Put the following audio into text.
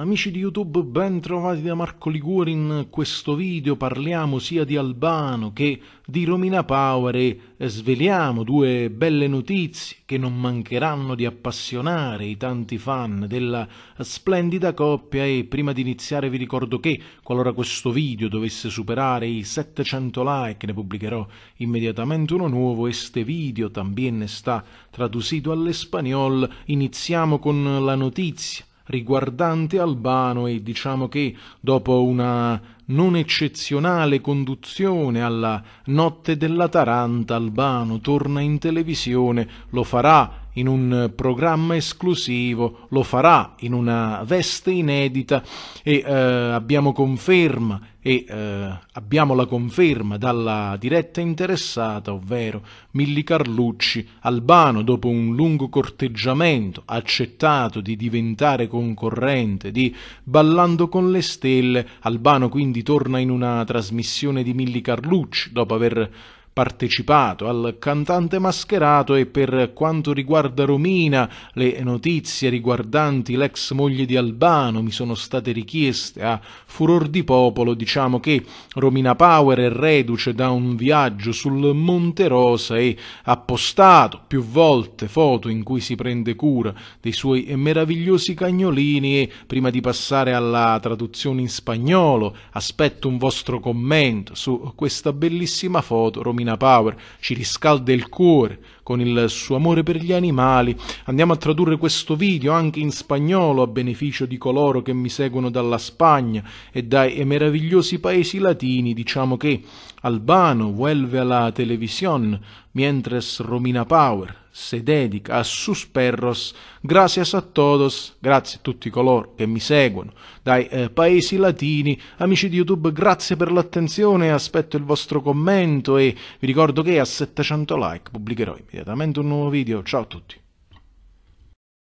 Amici di YouTube, ben trovati da Marco Liguori. In questo video parliamo sia di Albano che di Romina Power e sveliamo due belle notizie che non mancheranno di appassionare i tanti fan della splendida coppia e prima di iniziare vi ricordo che qualora questo video dovesse superare i 700 like ne pubblicherò immediatamente uno nuovo. Este video también está traducido all'espagnol. Iniziamo con la notizia riguardante Albano e diciamo che dopo una non eccezionale conduzione alla Notte della Taranta Albano torna in televisione, lo farà in un programma esclusivo, lo farà in una veste inedita e eh, abbiamo conferma e eh, abbiamo la conferma dalla diretta interessata, ovvero Milli Carlucci. Albano, dopo un lungo corteggiamento, ha accettato di diventare concorrente di Ballando con le Stelle. Albano quindi torna in una trasmissione di Milli Carlucci dopo aver partecipato al cantante mascherato e per quanto riguarda Romina le notizie riguardanti l'ex moglie di Albano mi sono state richieste a furor di popolo, diciamo che Romina Power è reduce da un viaggio sul Monte Rosa e ha postato più volte foto in cui si prende cura dei suoi meravigliosi cagnolini e prima di passare alla traduzione in spagnolo aspetto un vostro commento su questa bellissima foto Romina Nina Power, ci riscalda il cuore con il suo amore per gli animali. Andiamo a tradurre questo video anche in spagnolo a beneficio di coloro che mi seguono dalla Spagna e dai meravigliosi paesi latini. Diciamo che Albano vuelve alla televisione, mientras Romina Power se dedica a sus perros. Gracias a todos, grazie a tutti coloro che mi seguono dai eh, paesi latini. Amici di YouTube, grazie per l'attenzione, aspetto il vostro commento e vi ricordo che a 700 like pubblicherò immediatamente un nuovo video. Ciao a tutti.